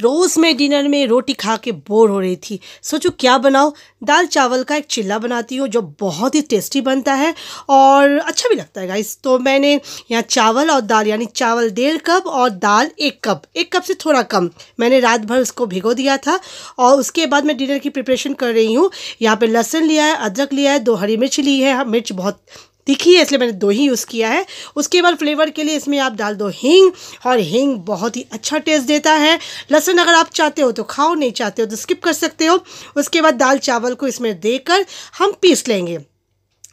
रोज़ मैं डिनर में रोटी खा के बोर हो रही थी सोचो क्या बनाओ दाल चावल का एक चिल्ला बनाती हूँ जो बहुत ही टेस्टी बनता है और अच्छा भी लगता है गाइस तो मैंने यहाँ चावल और दाल यानी चावल डेढ़ कप और दाल एक कप एक कप से थोड़ा कम मैंने रात भर उसको भिगो दिया था और उसके बाद मैं डिनर की प्रिपरेशन कर रही हूँ यहाँ पर लहसुन लिया है अदरक लिया है दो हरी मिर्च ली है मिर्च बहुत तीखी है इसलिए मैंने दो ही यूज़ किया है उसके बाद फ्लेवर के लिए इसमें आप डाल दो हींग और हींग बहुत ही अच्छा टेस्ट देता है लहसुन अगर आप चाहते हो तो खाओ नहीं चाहते हो तो स्किप कर सकते हो उसके बाद दाल चावल को इसमें देकर हम पीस लेंगे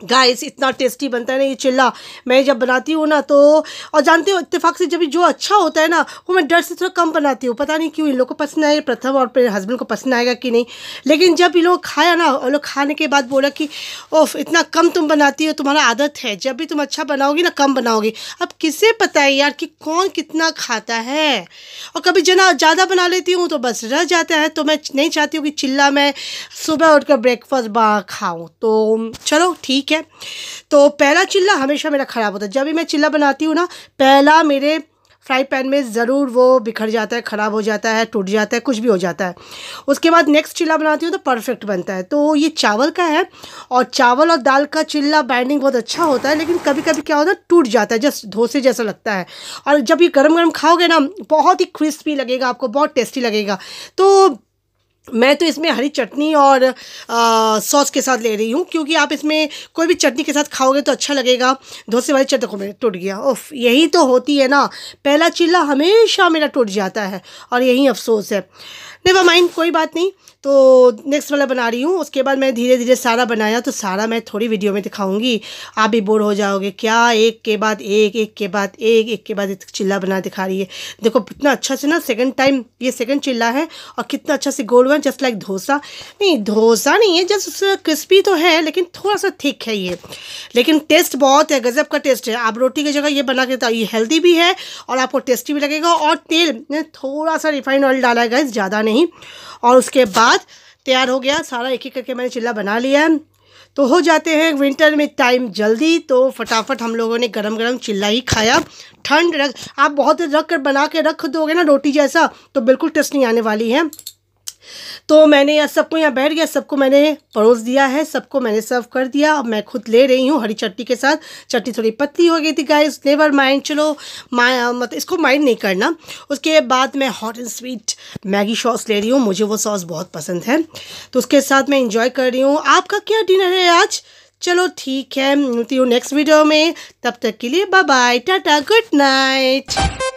गाइस इतना टेस्टी बनता है ना ये चिल्ला मैं जब बनाती हूँ ना तो और जानते हो इत्तेफाक से जब जो अच्छा होता है ना वो मैं डर से थोड़ा कम बनाती हूँ पता नहीं क्यों इन लोग को पसंद आएगा प्रथम और मेरे हस्बैंड को पसंद आएगा कि नहीं लेकिन जब इन लोग खाया ना और लोग खाने के बाद बोला कि ओफ इतना कम तुम बनाती हो तुम्हारा आदत है जब भी तुम अच्छा बनाओगी ना कम बनाओगी अब किसे पता है यार कि कौन कितना खाता है और कभी जना ज़्यादा बना लेती हूँ तो बस रह जाता है तो मैं नहीं चाहती हूँ कि चिल्ला मैं सुबह उठ ब्रेकफास्ट खाऊँ तो चलो ठीक ठीक है तो पहला चिल्ला हमेशा मेरा ख़राब होता है जब भी मैं चिल्ला बनाती हूँ ना पहला मेरे फ्राई पैन में ज़रूर वो बिखर जाता है ख़राब हो जाता है टूट जाता है कुछ भी हो जाता है उसके बाद नेक्स्ट चिल्ला बनाती हूँ तो परफेक्ट बनता है तो ये चावल का है और चावल और दाल का चिल्ला बाइंडिंग बहुत अच्छा होता है लेकिन कभी कभी क्या होता है टूट जाता है जस्ट धोसे जैसा लगता है और जब ये गर्म गर्म खाओगे ना बहुत ही क्रिस्पी लगेगा आपको बहुत टेस्टी लगेगा तो मैं तो इसमें हरी चटनी और सॉस के साथ ले रही हूँ क्योंकि आप इसमें कोई भी चटनी के साथ खाओगे तो अच्छा लगेगा धोसे वाली चटको में टूट गया उफ यही तो होती है ना पहला चिल्ला हमेशा मेरा टूट जाता है और यही अफसोस है नेवर माइंड कोई बात नहीं तो नेक्स्ट वाला बना रही हूँ उसके बाद मैं धीरे धीरे सारा बनाया तो सारा मैं थोड़ी वीडियो में दिखाऊंगी आप भी बोर हो जाओगे क्या एक के बाद एक एक के बाद एक एक के बाद एक चिल्ला बना दिखा रही है देखो कितना अच्छा से ना सेकंड टाइम ये सेकंड चिल्ला है और कितना अच्छा से गोल हुआ जस्ट लाइक ढोसा नहीं डोसा नहीं है जस्ट क्रिस्पी तो है लेकिन थोड़ा सा थिक है ये लेकिन टेस्ट बहुत है गज़ब का टेस्ट है आप रोटी की जगह ये बना के ये हेल्दी भी है और आपको टेस्टी भी लगेगा और तेल थोड़ा सा रिफाइंड ऑयल डाला गया ज़्यादा नहीं पानी और उसके बाद तैयार हो गया सारा एक एक करके मैंने चिल्ला बना लिया तो हो जाते हैं विंटर में टाइम जल्दी तो फटाफट हम लोगों ने गरम गरम चिल्ला ही खाया ठंड रख आप बहुत रख कर बना के रख दोगे ना रोटी जैसा तो बिल्कुल टेस्ट नहीं आने वाली है तो मैंने यहाँ सबको यहाँ बैठ गया सबको मैंने परोस दिया है सबको मैंने सर्व कर दिया अब मैं खुद ले रही हूँ हरी चटनी के साथ चटनी थोड़ी पतली हो गई थी गाइस नेवर माइंड चलो मतलब इसको माइंड नहीं करना उसके बाद मैं hot and sweet Maggi sauce ले रही हूँ मुझे वो सॉस बहुत पसंद है तो उसके साथ मैं इंजॉय कर रही हूँ आपका क्या डिनर है आज चलो ठीक है मिलती हूँ नेक्स्ट वीडियो में तब तक के लिए bye bye tata good night